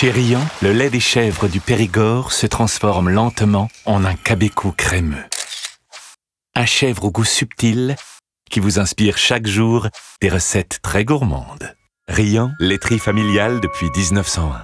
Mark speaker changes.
Speaker 1: Chez Rian, le lait des chèvres du Périgord se transforme lentement en un cabécou crémeux. Un chèvre au goût subtil qui vous inspire chaque jour des recettes très gourmandes. Riant, laiterie familiale depuis 1901.